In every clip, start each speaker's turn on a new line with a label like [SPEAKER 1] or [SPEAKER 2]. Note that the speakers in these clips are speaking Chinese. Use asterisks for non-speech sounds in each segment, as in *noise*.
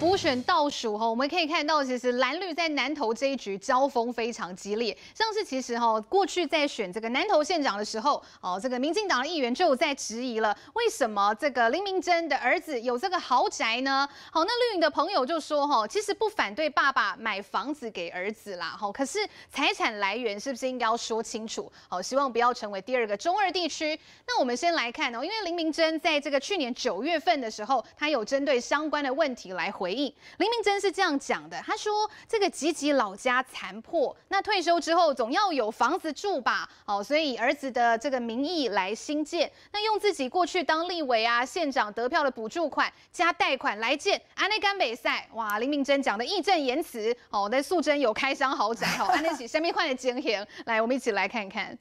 [SPEAKER 1] 补选倒数哈，我们可以看到，其实蓝绿在南投这一局交锋非常激烈。像是其实哈，过去在选这个南投县长的时候，哦，这个民进党的议员就有在质疑了，为什么这个林明真的儿子有这个豪宅呢？好，那绿营的朋友就说哈，其实不反对爸爸买房子给儿子啦，哈，可是财产来源是不是应该要说清楚？好，希望不要成为第二个中二地区。那我们先来看哦，因为林明真在这个去年九月份的时候，他有针对相关的问题来回。回应林明真，是这样讲的，他说：“这个吉吉老家残破，那退休之后总要有房子住吧？哦，所以儿子的这个名义来新建，那用自己过去当立委啊、县长得票的补助款加贷款来建安内干北赛。”哇，林明真讲的义正言辞。哦，那素贞有开箱豪宅哦，安内起神秘块的经验，来，我们一起来看看。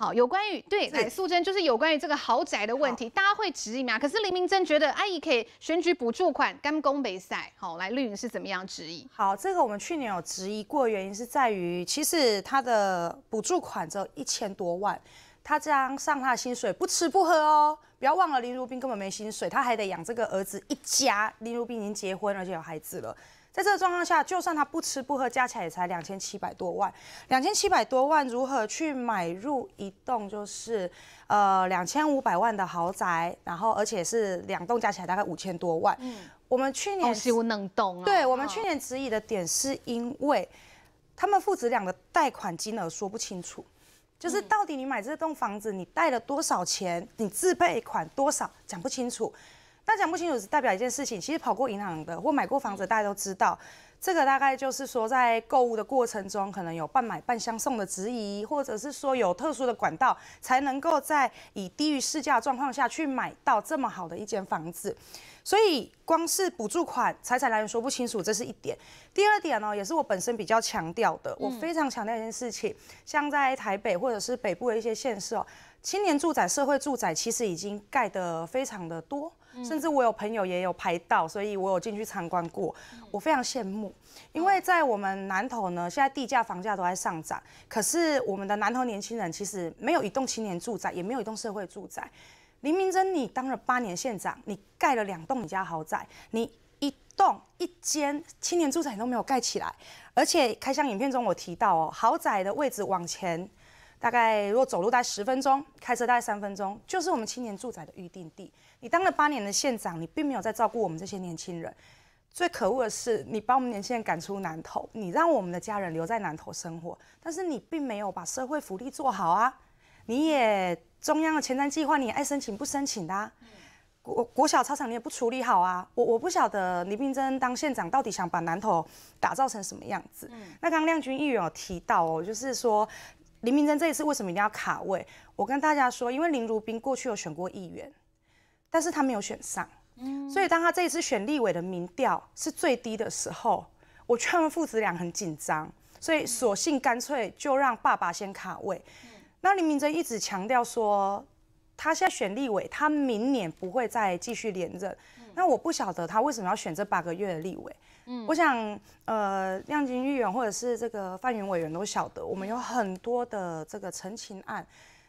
[SPEAKER 1] 好，有关于对来素贞就是有关于这个豪宅的问题，大家会质疑吗？可是林明真觉得阿姨可以选举
[SPEAKER 2] 补助款干公北赛，好来绿营是怎么样质疑？好，这个我们去年有质疑过，原因是在于其实他的补助款只有一千多万，他样上他薪水不吃不喝哦，不要忘了林如冰根本没薪水，他还得养这个儿子一家，林如冰已经结婚而且有孩子了。在这个状况下，就算他不吃不喝，加起来也才两千七百多万。两千七百多万如何去买入一栋就是，呃，两千五百万的豪宅，然后而且是两栋加起来大概五千多万。我们去年是不能动啊。对我们去年质疑的点是因为他们父子俩的贷款金额说不清楚，就是到底你买这栋房子你贷了多少钱，你自备款多少，讲不清楚。他讲不清楚，只代表一件事情。其实跑过银行的或买过房子，大家都知道，这个大概就是说，在购物的过程中，可能有半买半相送的质疑，或者是说有特殊的管道，才能够在以低于市价状况下去买到这么好的一间房子。所以，光是补助款财产来源说不清楚，这是一点。第二点呢，也是我本身比较强调的，我非常强调一件事情，像在台北或者是北部的一些县市哦。青年住宅、社会住宅其实已经盖的非常的多，甚至我有朋友也有拍到，所以我有进去参观过，我非常羡慕。因为在我们南头呢，现在地价、房价都在上涨，可是我们的南头年轻人其实没有一栋青年住宅，也没有一栋社会住宅。林明真，你当了八年县长，你盖了两栋你家豪宅，你一栋一间青年住宅你都没有盖起来，而且开箱影片中我提到哦，豪宅的位置往前。大概如果走路大概十分钟，开车大概三分钟，就是我们青年住宅的预定地。你当了八年的县长，你并没有在照顾我们这些年轻人。最可恶的是，你把我们年轻人赶出南投，你让我们的家人留在南投生活，但是你并没有把社会福利做好啊！你也中央的前瞻计划，你爱申请不申请的。国国小操场你也不处理好啊！我我不晓得，倪冰珍当县长到底想把南投打造成什么样子？那刚刚亮君议员有提到哦，就是说。林明真这一次为什么一定要卡位？我跟大家说，因为林如冰过去有选过议员，但是他没有选上，所以当他这一次选立委的民调是最低的时候，我劝父子俩很紧张，所以索性干脆就让爸爸先卡位。那林明真一直强调说，他现在选立委，他明年不会再继续连任。那我不晓得他为什么要选这八个月的立委。嗯，我想，呃，亮金议员或者是这个范委员都晓得，我们有很多的这个陈情案，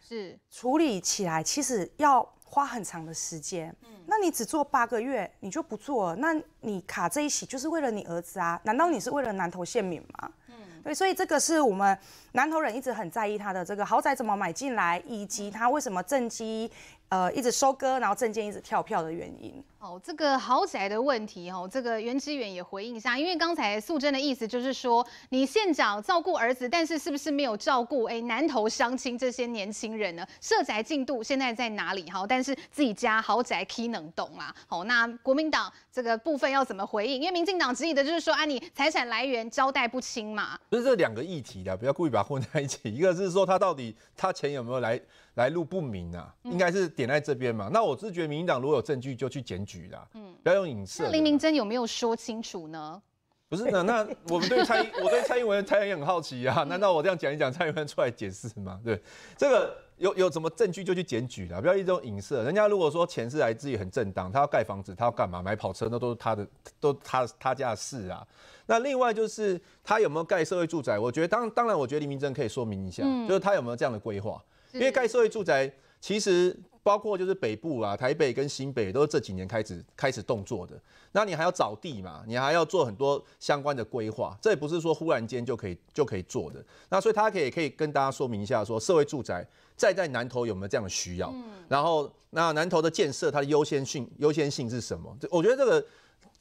[SPEAKER 2] 是处理起来其实要花很长的时间。嗯，那你只做八个月，你就不做，那？你卡这一起就是为了你儿子啊？难道你是为了南投县民吗？嗯，对，所以这个是我们南投人一直很在意他的这个豪宅怎么买进来，以及他为什么政绩呃一直收割，然后政件一直跳票的原因。
[SPEAKER 1] 哦，这个豪宅的问题哦，这个袁之元也回应一下，因为刚才素贞的意思就是说，你县长照顾儿子，但是是不是没有照顾哎南投乡亲这些年轻人呢？社宅进度现在在哪里哈？但是自己家豪宅 key 能懂吗？好，那国民党。这个部分要怎么回应？因为民进党质疑的就是说，啊，你财产来源交代不清嘛。
[SPEAKER 3] 就是这两个议题的，不要故意把它混在一起。一个是说他到底他钱有没有来来路不明啊，应该是点在这边嘛。那我是觉得民进党如果有证据就去检举的，嗯，不要用隐私。那林
[SPEAKER 1] 明真有没有说清楚呢？不是呢，那我们对蔡英，
[SPEAKER 3] 我对蔡英文蔡英文很好奇啊，难道我这样讲一讲蔡英文出来解释吗？对，这个。有有什么证据就去检举的，不要一种影射。人家如果说钱是来自于很正当，他要盖房子，他要干嘛买跑车，那都是他的，都他他家的事啊。那另外就是他有没有盖社会住宅，我觉得当当然，我觉得黎明正可以说明一下，就是他有没有这样的规划，因为盖社会住宅其实。包括就是北部啊，台北跟新北都是这几年开始开始动作的。那你还要找地嘛，你还要做很多相关的规划，这也不是说忽然间就可以就可以做的。那所以他可以可以跟大家说明一下，说社会住宅再在南投有没有这样的需要？然后那南投的建设它的优先性优先性是什么？这我觉得这个。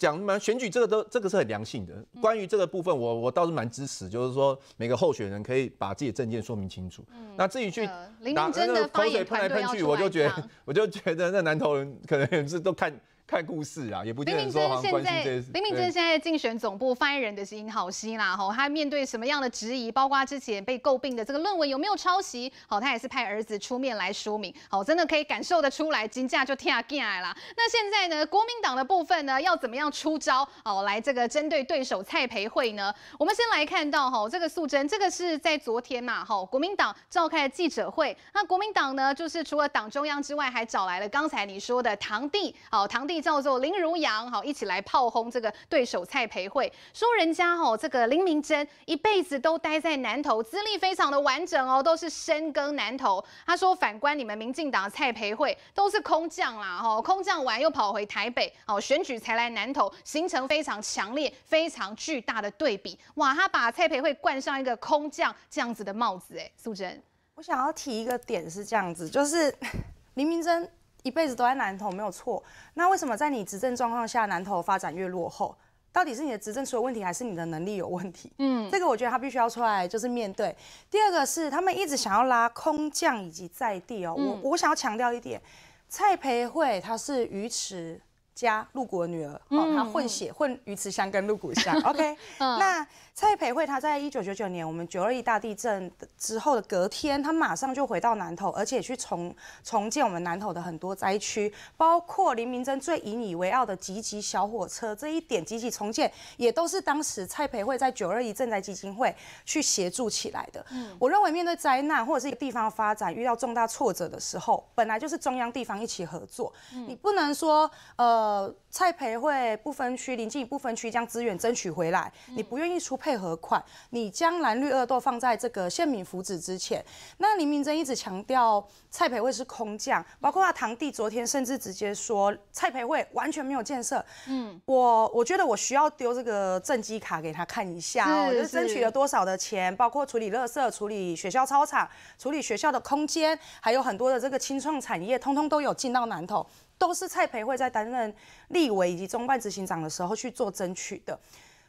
[SPEAKER 3] 讲蛮选举这个都这个是很良性的，关于这个部分，我我倒是蛮支持，就是说每个候选人可以把自己的证件说明清楚。嗯，那至于去林明真的口水喷来喷去，我就觉得我就觉得那南投人可能是都看。看故事啊，也不见得说。林敏珍现在，林敏珍现
[SPEAKER 1] 在竞选总部发言人的心好心啦，吼，他面对什么样的质疑，包括之前被诟病的这个论文有没有抄袭，好，他也是派儿子出面来说明，好，真的可以感受得出来，金价就跳进来了。那现在呢，国民党的部分呢，要怎么样出招，哦，来这个针对对手蔡培慧呢？我们先来看到哈，这个素贞，这个是在昨天嘛，哈，国民党召开记者会，那国民党呢，就是除了党中央之外，还找来了刚才你说的堂弟，好，堂弟。叫做林如阳，好一起来炮轰这个对手蔡培慧，说人家哦这个林明珍一辈子都待在南投，资历非常的完整哦，都是深耕南投。他说反观你们民进党蔡培慧都是空降啦，哦空降完又跑回台北哦，选举才来南投，形成非常强烈、非常巨大的对比。哇，他把蔡培慧冠上一个
[SPEAKER 2] 空降这样子的帽子，哎，素贞，我想要提一个点是这样子，就是 *laughs* 林明珍一辈子都在南投没有错，那为什么在你执政状况下，南投发展越落后？到底是你的执政出了问题，还是你的能力有问题？嗯，这个我觉得他必须要出来就是面对。第二个是他们一直想要拉空降以及在地哦，我我想要强调一点，蔡培慧他是鱼池。家骨谷女儿，哦，她混血，混鱼池乡跟露谷乡。*laughs* OK，那蔡培慧她在一九九九年我们九二一大地震之后的隔天，她马上就回到南投，而且去重重建我们南投的很多灾区，包括林明珍最引以为傲的集集小火车，这一点集集重建也都是当时蔡培慧在九二一赈灾基金会去协助起来的。嗯，我认为面对灾难或者是一个地方发展遇到重大挫折的时候，本来就是中央地方一起合作，你不能说呃。呃，蔡培会不分区，临近不分区将资源争取回来。你不愿意出配合款，你将蓝绿二斗放在这个县民福祉之前。那林明真一直强调蔡培会是空降，包括他堂弟昨天甚至直接说蔡培会完全没有建设。嗯，我我觉得我需要丢这个政绩卡给他看一下，就是争取了多少的钱，包括处理垃圾、处理学校操场、处理学校的空间，还有很多的这个清创产业，通通都有进到南投。都是蔡培慧在担任立委以及中办执行长的时候去做争取的，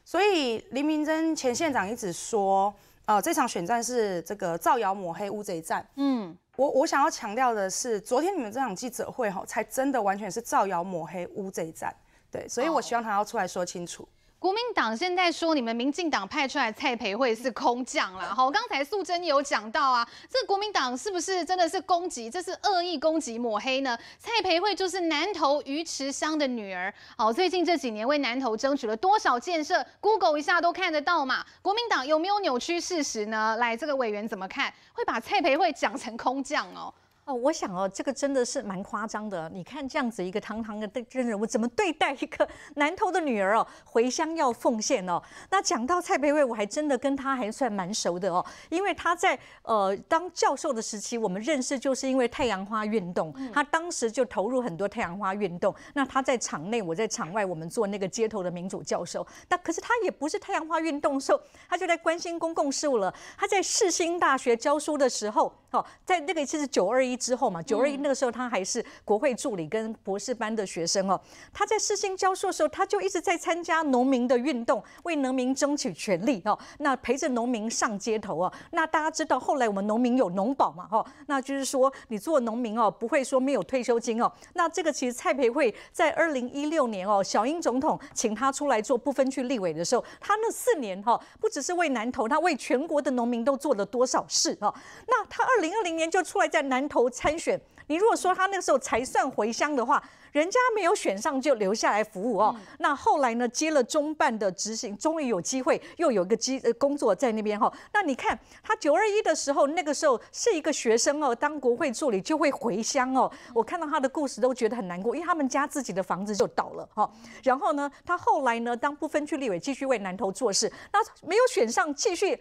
[SPEAKER 2] 所以林明珍前县长一直说，呃，这场选战是这个造谣抹黑乌贼战。嗯，我我想要强调的是，昨天你们这场记者会哈，才真的完全是造谣抹黑乌贼战。对，所以我希望他要出来说清楚。
[SPEAKER 1] 国民党现在说你们民进党派出来的蔡培慧是空降啦。好，*laughs* 刚才素贞有讲到啊，这国民党是不是真的是攻击，这是恶意攻击抹黑呢？蔡培慧就是南投鱼池乡的女儿，好，最近这几年为南投争取了多少建设，Google 一下都看得到嘛？国民党有没有扭曲事实呢？来，这个委员怎么看？会把蔡培慧讲成空降哦？哦，我想
[SPEAKER 4] 哦，这个真的是蛮夸张的。你看这样子一个堂堂的真人，我怎么对待一个男 *laughs* 偷的女儿哦？回乡要奉献哦。那讲到蔡培慧，我还真的跟她还算蛮熟的哦，因为她在呃当教授的时期，我们认识就是因为太阳花运动，她当时就投入很多太阳花运动。那她在场内，我在场外，我们做那个街头的民主教授。那可是他也不是太阳花运动时候，他就在关心公共事务了。他在世新大学教书的时候，哦，在那个就是九二一。之后嘛，九二一那个时候，他还是国会助理跟博士班的学生哦。他在世新教授的时候，他就一直在参加农民的运动，为农民争取权利哦。那陪着农民上街头啊。那大家知道，后来我们农民有农保嘛哈，那就是说你做农民哦，不会说没有退休金哦。那这个其实蔡培慧在二零一六年哦，小英总统请他出来做不分区立委的时候，他那四年哈，不只是为南投，他为全国的农民都做了多少事哦。那他二零二零年就出来在南投。参选，你如果说他那个时候才算回乡的话，人家没有选上就留下来服务哦。那后来呢，接了中办的执行，终于有机会又有个机呃工作在那边哈。那你看他九二一的时候，那个时候是一个学生哦，当国会助理就会回乡哦。我看到他的故事都觉得很难过，因为他们家自己的房子就倒了哈。然后呢，他后来呢当不分区立委继续为南投做事，那没有选上继续。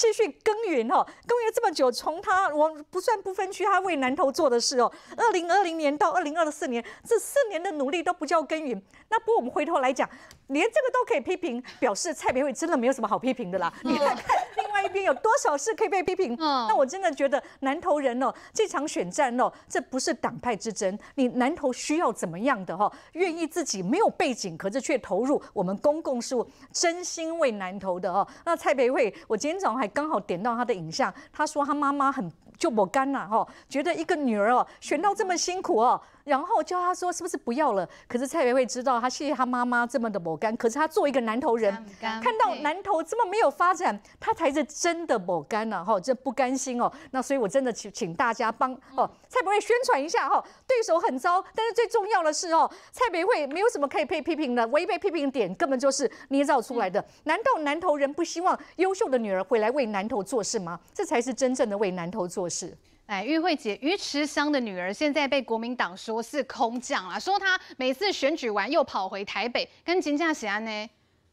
[SPEAKER 4] 继续耕耘哈，耕耘这么久，从他我不算不分区，他为南投做的事哦。二零二零年到二零二四年这四年的努力都不叫耕耘。那不过我们回头来讲。连这个都可以批评，表示蔡培慧真的没有什么好批评的啦。你看看另外一边有多少事可以被批评，那我真的觉得南投人哦，这场选战哦，这不是党派之争，你南投需要怎么样的哈？愿意自己没有背景，可是却投入我们公共事务，真心为南投的哦。那蔡培慧，我今天早上还刚好点到他的影像，他说他妈妈很就我干了哈，觉得一个女儿哦选到这么辛苦哦。然后叫他说是不是不要了？可是蔡委慧知道他谢谢他妈妈这么的抹干，可是他做一个南投人，看到南投这么没有发展，他才是真的抹干了哈，这不甘心哦。那所以我真的请请大家帮哦蔡委慧宣传一下哈，对手很糟，但是最重要的是哦，蔡委慧没有什么可以被批评的，唯一被批评点根本就是捏造出来的。难道南投人不希望优秀的女儿回来为
[SPEAKER 1] 南投做事吗？这才是真正的为南投做事。哎，玉慧姐，余池香的女儿现在被国民党说是空降啊，说她每次选举完又跑回台北
[SPEAKER 5] 跟金家贤安呢。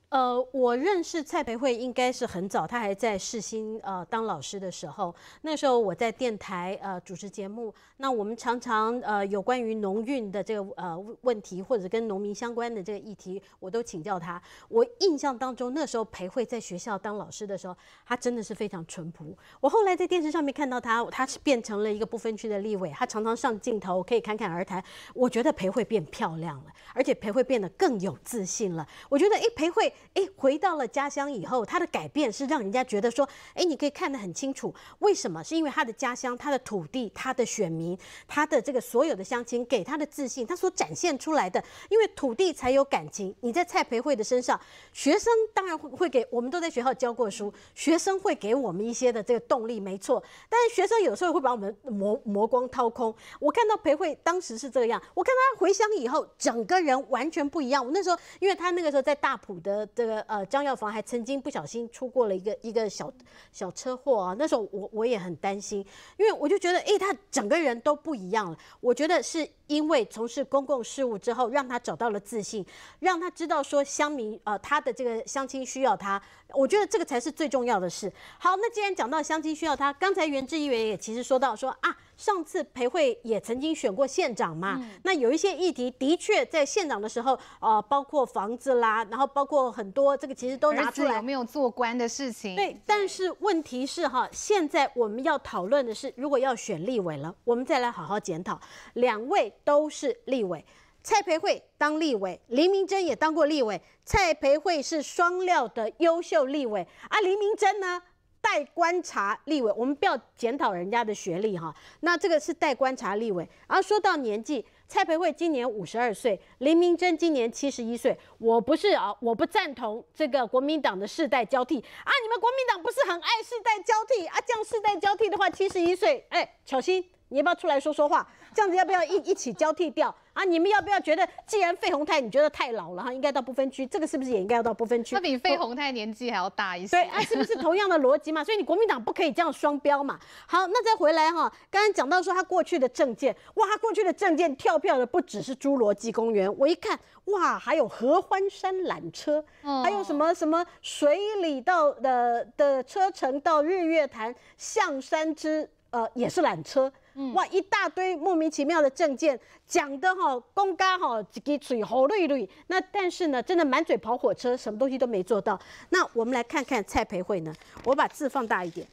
[SPEAKER 5] 呃，我认识蔡培慧应该是很早，她还在世新呃当老师的时候。那时候我在电台呃主持节目，那我们常常呃有关于农运的这个呃问题或者跟农民相关的这个议题，我都请教她。我印象当中那时候培慧在学校当老师的时候，她真的是非常淳朴。我后来在电视上面看到她，她是变成了一个不分区的立委，她常常上镜头可以侃侃而谈。我觉得培慧变漂亮了，而且培慧变得更有自信了。我觉得，哎，培慧。哎，回到了家乡以后，他的改变是让人家觉得说，哎，你可以看得很清楚，为什么？是因为他的家乡、他的土地、他的选民、他的这个所有的乡亲给他的自信，他所展现出来的，因为土地才有感情。你在蔡培慧的身上，学生当然会会给我们都在学校教过书，学生会给我们一些的这个动力，没错。但是学生有时候会把我们磨磨光、掏空。我看到培慧当时是这个样，我看他回乡以后，整个人完全不一样。我那时候，因为他那个时候在大埔的。这个呃，张耀房还曾经不小心出过了一个一个小小车祸啊。那时候我我也很担心，因为我就觉得，哎，他整个人都不一样了。我觉得是因为从事公共事务之后，让他找到了自信，让他知道说乡民呃他的这个乡亲需要他。我觉得这个才是最重要的事。好，那既然讲到乡亲需要他，刚才袁志议员也其实说到说啊。上次培惠也曾经选过县长嘛？那有一些议题的确在县长的时候，呃，包括房子啦，然后包括很多这个其实都拿出来有没有做官的事情？对，但是问题是哈，现在我们要讨论的是，如果要选立委了，我们再来好好检讨。两位都是立委，蔡培慧当立委，林明珍也当过立委。蔡培慧是双料的优秀立委，啊，林明珍呢？待观察立委，我们不要检讨人家的学历哈。那这个是待观察立委。然后说到年纪，蔡培慧今年五十二岁，林明珍今年七十一岁。我不是啊，我不赞同这个国民党的世代交替啊！你们国民党不是很爱世代交替啊？这样世代交替的话，七十一岁，哎，巧心。你要不要出来说说话？这样子要不要一一起交替掉啊？你们要不要觉得，既然费宏泰你觉得太老了哈，应该到不分区，这个是不是也应该要到不分区？那比费宏泰年纪还要大一些。对，啊，*laughs* 是不是同样的逻辑嘛？所以你国民党不可以这样双标嘛？好，那再回来哈，刚刚讲到说他过去的政件，哇，他过去的政件跳票的不只是《侏罗纪公园》，我一看哇，还有合欢山缆车，还有什么什么水里到的的车程到日月潭象山之呃，也是缆车。哇，一大堆莫名其妙的证件，讲的哈公干哈，一个嘴好绿绿。那但是呢，真的满嘴跑火车，什么东西都没做到。那我们来看看蔡培慧呢，我把字放大一点。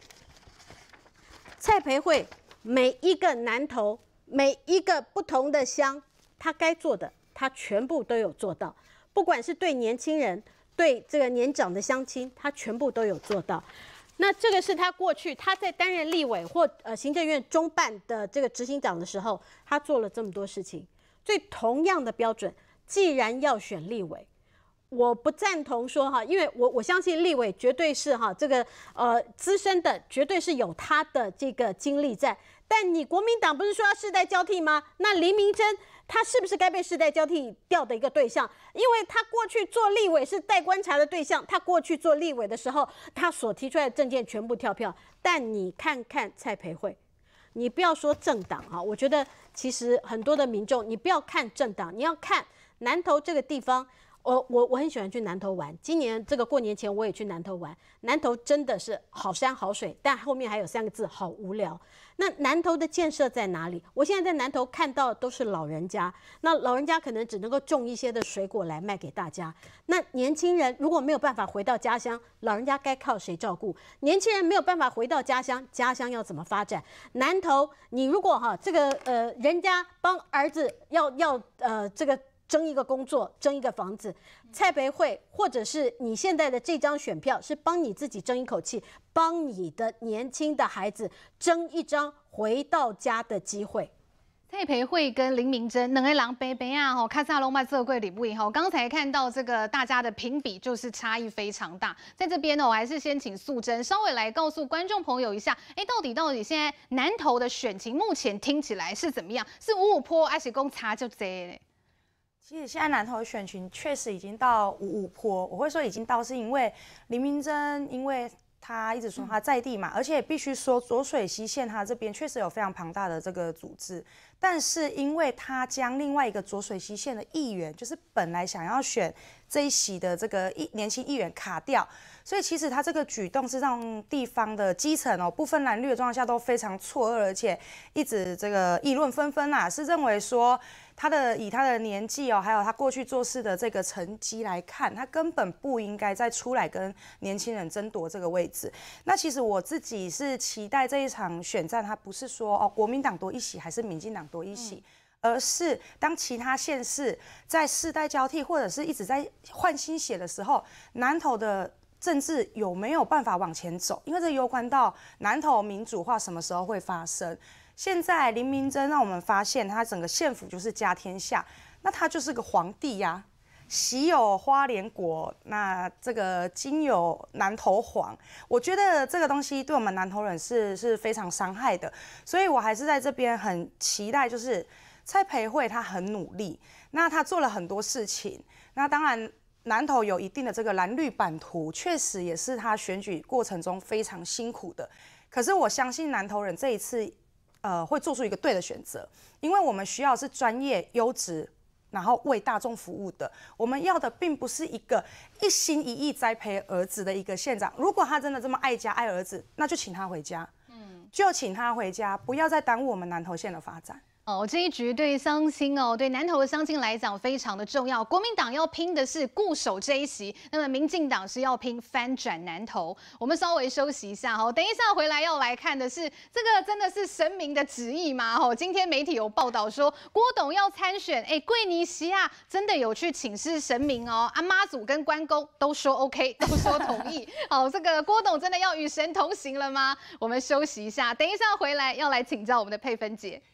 [SPEAKER 5] 蔡培慧每一个南投，每一个不同的乡，他该做的，他全部都有做到。不管是对年轻人，对这个年长的乡亲，他全部都有做到。那这个是他过去他在担任立委或呃行政院中办的这个执行长的时候，他做了这么多事情。所以同样的标准，既然要选立委，我不赞同说哈，因为我我相信立委绝对是哈这个呃资深的，绝对是有他的这个经历在。但你国民党不是说要世代交替吗？那黎明真。他是不是该被世代交替掉的一个对象？因为他过去做立委是待观察的对象，他过去做立委的时候，他所提出来的证件全部跳票。但你看看蔡培慧，你不要说政党啊，我觉得其实很多的民众，你不要看政党，你要看南投这个地方。我我我很喜欢去南头玩，今年这个过年前我也去南头玩，南头真的是好山好水，但后面还有三个字好无聊。那南头的建设在哪里？我现在在南头看到都是老人家，那老人家可能只能够种一些的水果来卖给大家。那年轻人如果没有办法回到家乡，老人家该靠谁照顾？年轻人没有办法回到家乡，家乡要怎么发展？南头，你如果哈这个呃，人家帮儿子要要呃这个。争一个工作，争一个房子，蔡培慧，或者是你现在的这张选票，是帮你自己争一口气，帮你的年轻的孩子争一张回到家的机会。
[SPEAKER 1] 蔡培慧跟林明珍，两个狼狈狈啊！吼，卡萨拢麦色个贵礼不赢吼。刚才看到这个大家的评比，就是差异非常大。在这边呢，我还是先请素贞稍微来告诉观众朋友一下，哎，到底到底现在南投的选情目前听起来是怎么样？
[SPEAKER 2] 是五五坡还是公差就这嘞？其实现在南投的选情确实已经到五五坡，我会说已经到，是因为林明珍，因为他一直说他在地嘛，而且必须说浊水溪县他这边确实有非常庞大的这个组织，但是因为他将另外一个浊水溪县的议员，就是本来想要选这一席的这个一年轻议员卡掉，所以其实他这个举动是让地方的基层哦不分蓝绿的状况下都非常错愕，而且一直这个议论纷纷啊，是认为说。他的以他的年纪哦，还有他过去做事的这个成绩来看，他根本不应该再出来跟年轻人争夺这个位置。那其实我自己是期待这一场选战，他不是说哦国民党多一席还是民进党多一席，而是当其他县市在世代交替或者是一直在换新血的时候，南投的政治有没有办法往前走？因为这攸关到南投民主化什么时候会发生。现在林明珍让我们发现，他整个县府就是家天下，那他就是个皇帝呀。喜有花莲国，那这个今有南投黄，我觉得这个东西对我们南投人是是非常伤害的。所以，我还是在这边很期待，就是蔡培慧他很努力，那他做了很多事情。那当然，南投有一定的这个蓝绿版图，确实也是他选举过程中非常辛苦的。可是，我相信南投人这一次。呃，会做出一个对的选择，因为我们需要是专业、优质，然后为大众服务的。我们要的并不是一个一心一意栽培儿子的一个县长。如果他真的这么爱家、爱儿子，那就请他回家。嗯，就请他回家，不要再耽误我们南投县的发展。哦，
[SPEAKER 1] 这一局对相亲哦，对南投的相亲来讲非常的重要。国民党要拼的是固守这一席，那么民进党是要拼翻转南投。我们稍微休息一下哈，等一下回来要来看的是这个真的是神明的旨意吗？哦，今天媒体有报道说郭董要参选，哎，桂尼西亚真的有去请示神明哦，阿妈祖跟关公都说 OK，都说同意。哦，这个郭董真的要与神同行了吗？我们休息一下，等一下回来要来请教我们的佩芬姐。